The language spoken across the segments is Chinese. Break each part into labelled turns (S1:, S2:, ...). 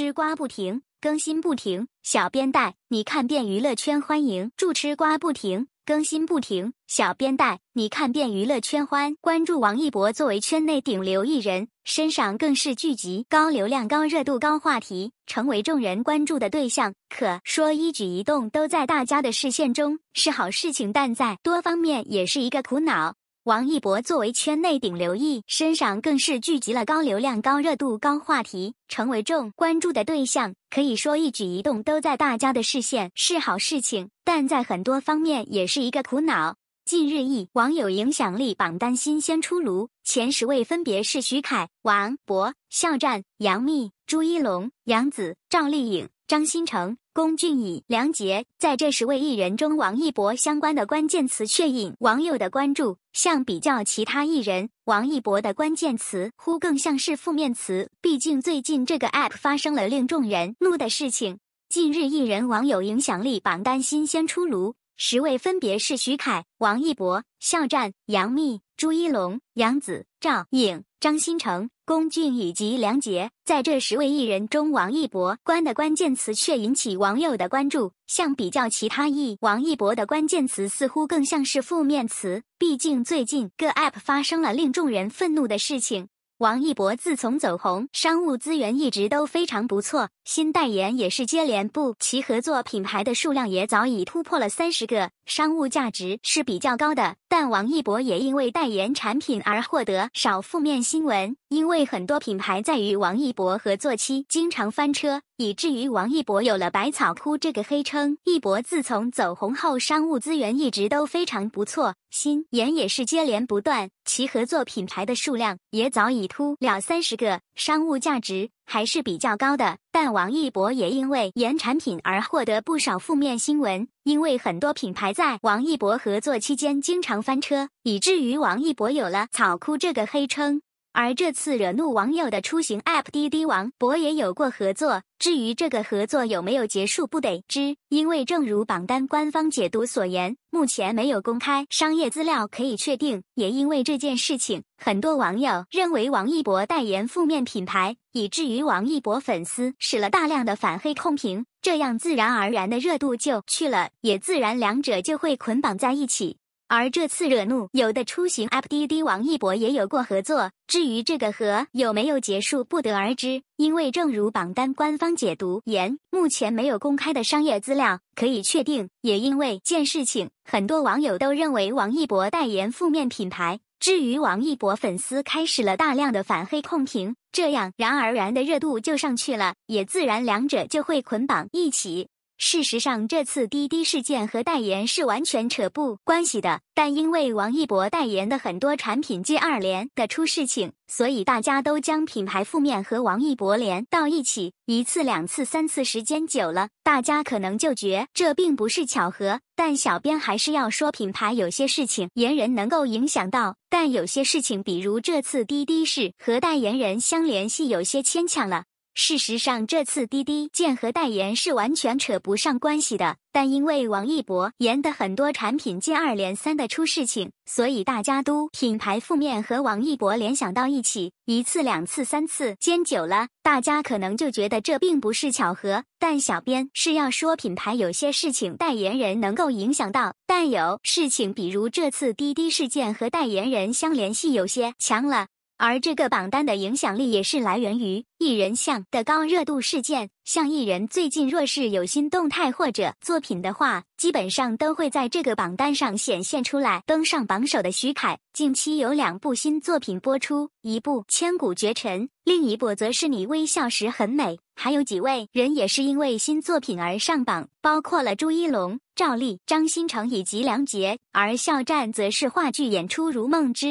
S1: 吃瓜不停，更新不停，小编带你看遍娱乐圈欢。迎住吃瓜不停，更新不停，小编带你看遍娱乐圈欢。关注王一博，作为圈内顶流艺人，身上更是聚集高流量、高热度、高话题，成为众人关注的对象，可说一举一动都在大家的视线中。是好事情，但在多方面也是一个苦恼。王一博作为圈内顶流艺，身上更是聚集了高流量、高热度、高话题，成为众关注的对象。可以说一举一动都在大家的视线，是好事情，但在很多方面也是一个苦恼。近日，一网友影响力榜单新鲜出炉，前十位分别是徐凯、王博、肖战、杨幂、朱一龙、杨紫、赵丽颖。张新成、龚俊、以梁洁，在这十位艺人中，王一博相关的关键词却引网友的关注。相比较其他艺人，王一博的关键词乎更像是负面词，毕竟最近这个 app 发生了令众人怒的事情。近日，艺人网友影响力榜单新鲜出炉，十位分别是徐凯、王一博、肖战、杨幂、朱一龙、杨紫、赵颖、张新成。龚俊以及梁洁在这十位艺人中，王一博关的关键词却引起网友的关注。相比较其他艺，王一博的关键词似乎更像是负面词。毕竟最近各 App 发生了令众人愤怒的事情。王一博自从走红，商务资源一直都非常不错，新代言也是接连不，其合作品牌的数量也早已突破了三十个。商务价值是比较高的，但王一博也因为代言产品而获得少负面新闻。因为很多品牌在与王一博合作期经常翻车，以至于王一博有了“百草枯”这个黑称。一博自从走红后，商务资源一直都非常不错，新颜也是接连不断，其合作品牌的数量也早已突了三十个，商务价值。还是比较高的，但王一博也因为演产品而获得不少负面新闻，因为很多品牌在王一博合作期间经常翻车，以至于王一博有了“草枯”这个黑称。而这次惹怒网友的出行 App 滴滴，王博也有过合作。至于这个合作有没有结束，不得知，因为正如榜单官方解读所言，目前没有公开商业资料可以确定。也因为这件事情，很多网友认为王一博代言负面品牌，以至于王一博粉丝使了大量的反黑控评，这样自然而然的热度就去了，也自然两者就会捆绑在一起。而这次惹怒有的出行 app 滴滴，王一博也有过合作。至于这个和有没有结束，不得而知。因为正如榜单官方解读言，目前没有公开的商业资料可以确定。也因为件事情，很多网友都认为王一博代言负面品牌。至于王一博粉丝开始了大量的反黑控评，这样，然而然的热度就上去了，也自然两者就会捆绑一起。事实上，这次滴滴事件和代言是完全扯不关系的。但因为王一博代言的很多产品接二连的出事情，所以大家都将品牌负面和王一博连到一起。一次、两次、三次，时间久了，大家可能就觉这并不是巧合。但小编还是要说，品牌有些事情，言人能够影响到；但有些事情，比如这次滴滴事和代言人相联系，有些牵强了。事实上，这次滴滴剑和代言是完全扯不上关系的。但因为王一博演的很多产品接二连三的出事情，所以大家都品牌负面和王一博联想到一起。一次、两次、三次，煎间久了，大家可能就觉得这并不是巧合。但小编是要说，品牌有些事情代言人能够影响到，但有事情，比如这次滴滴事件和代言人相联系有些强了。而这个榜单的影响力也是来源于艺人像的高热度事件，像艺人最近若是有新动态或者作品的话，基本上都会在这个榜单上显现出来。登上榜首的徐凯，近期有两部新作品播出，一部《千古绝尘》，另一部则是《你微笑时很美》。还有几位人也是因为新作品而上榜，包括了朱一龙、赵丽、张新成以及梁洁。而肖战则是话剧演出《如梦之》。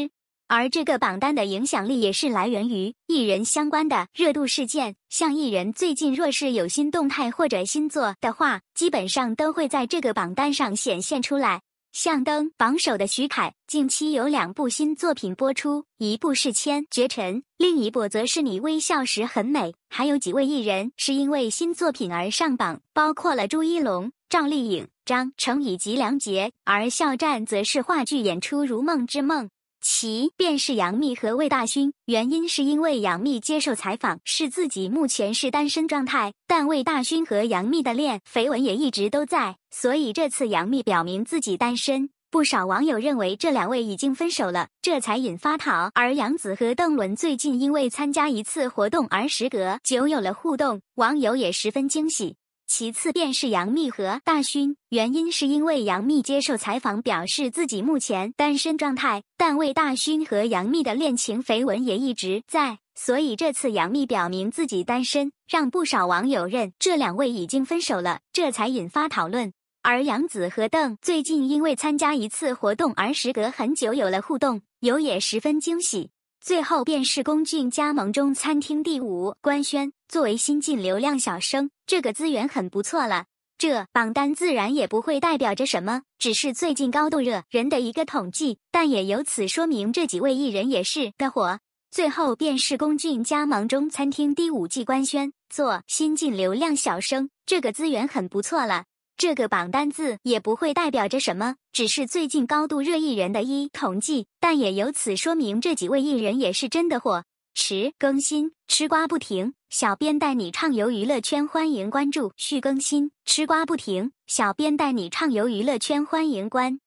S1: 而这个榜单的影响力也是来源于艺人相关的热度事件，像艺人最近若是有新动态或者新作的话，基本上都会在这个榜单上显现出来。像登榜首的徐凯，近期有两部新作品播出，一部是《千绝尘》，另一部则是《你微笑时很美》。还有几位艺人是因为新作品而上榜，包括了朱一龙、赵丽颖、张成以及梁洁，而肖战则是话剧演出《如梦之梦》。其便是杨幂和魏大勋，原因是因为杨幂接受采访是自己目前是单身状态，但魏大勋和杨幂的恋绯闻也一直都在，所以这次杨幂表明自己单身，不少网友认为这两位已经分手了，这才引发讨。而杨紫和邓伦最近因为参加一次活动而时隔久有了互动，网友也十分惊喜。其次便是杨幂和大勋，原因是因为杨幂接受采访表示自己目前单身状态，但为大勋和杨幂的恋情绯闻也一直在，所以这次杨幂表明自己单身，让不少网友认这两位已经分手了，这才引发讨论。而杨紫和邓最近因为参加一次活动而时隔很久有了互动，有也十分惊喜。最后便是龚俊加盟中餐厅第五官宣。作为新晋流量小生，这个资源很不错了。这榜单自然也不会代表着什么，只是最近高度热人的一个统计，但也由此说明这几位艺人也是的火。最后便是龚俊加盟中餐厅第五季官宣，做新晋流量小生，这个资源很不错了。这个榜单字也不会代表着什么，只是最近高度热艺人的一统计，但也由此说明这几位艺人也是真的火。续更新吃瓜不停，小编带你畅游娱乐圈，欢迎关注。续更新吃瓜不停，小编带你畅游娱乐圈，欢迎关。